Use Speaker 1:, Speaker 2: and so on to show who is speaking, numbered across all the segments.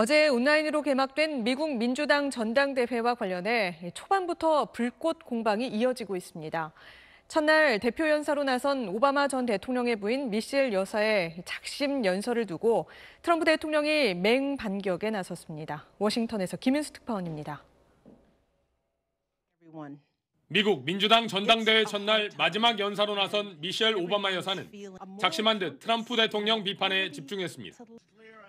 Speaker 1: 어제 온라인으로 개막된 미국 민주당 전당대회와 관련해 초반부터 불꽃 공방이 이어지고 있습니다. 첫날 대표 연사로 나선 오바마 전 대통령의 부인 미셸 여사의 작심 연설을 두고 트럼프 대통령이 맹반격에 나섰습니다. 워싱턴에서 김윤수 특파원입니다.
Speaker 2: 미국 민주당 전당대회 첫날 마지막 연사로 나선 미셸 오바마 여사는 작심한 듯 트럼프 대통령 비판에 집중했습니다.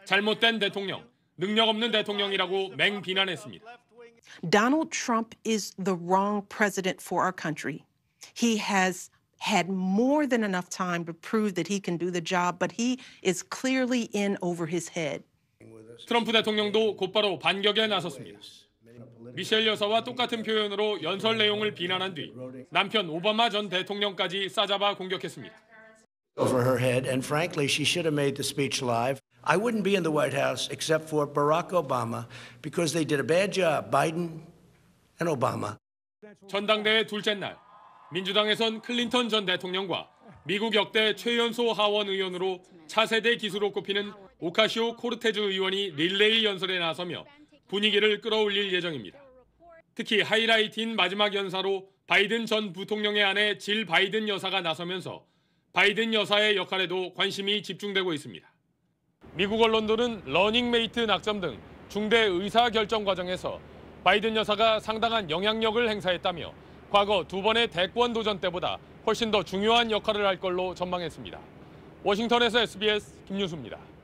Speaker 2: 잘못된 대통령, 능력 없는 대통령이라고 맹비난했습니다.
Speaker 3: Donald Trump is the wrong president for our country. He has had more than enough time to prove that he can do the job, but he is clearly in over his head.
Speaker 2: 트럼프 대통령도 곧바로 반격에 나섰습니다. 미셸 여사와 똑같은 표현으로 연설 내용을 비난한 뒤 남편 오바마 전 대통령까지 싸잡아 공격했습니다.
Speaker 4: Over her head, and frankly, she should have made the speech live. I wouldn't be in the White House except for Barack Obama because they did a bad job, Biden and Obama.
Speaker 2: 전당대회 둘째 날 민주당에선 클린턴 전 대통령과 미국 역대 최연소 하원 의원으로 차세대 기수로 꼽히는 오카시오 코르테즈 의원이 릴레이 연설에 나서며 분위기를 끌어올릴 예정입니다. 특히 하이라이트인 마지막 연사로 바이든 전 부통령의 아내 질 바이든 여사가 나서면서 바이든 여사의 역할에도 관심이 집중되고 있습니다. 미국 언론들은 러닝메이트 낙점 등 중대 의사결정 과정에서 바이든 여사가 상당한 영향력을 행사했다며 과거 두 번의 대권 도전 때보다 훨씬 더 중요한 역할을 할 걸로 전망했습니다. 워싱턴에서 SBS 김윤수입니다.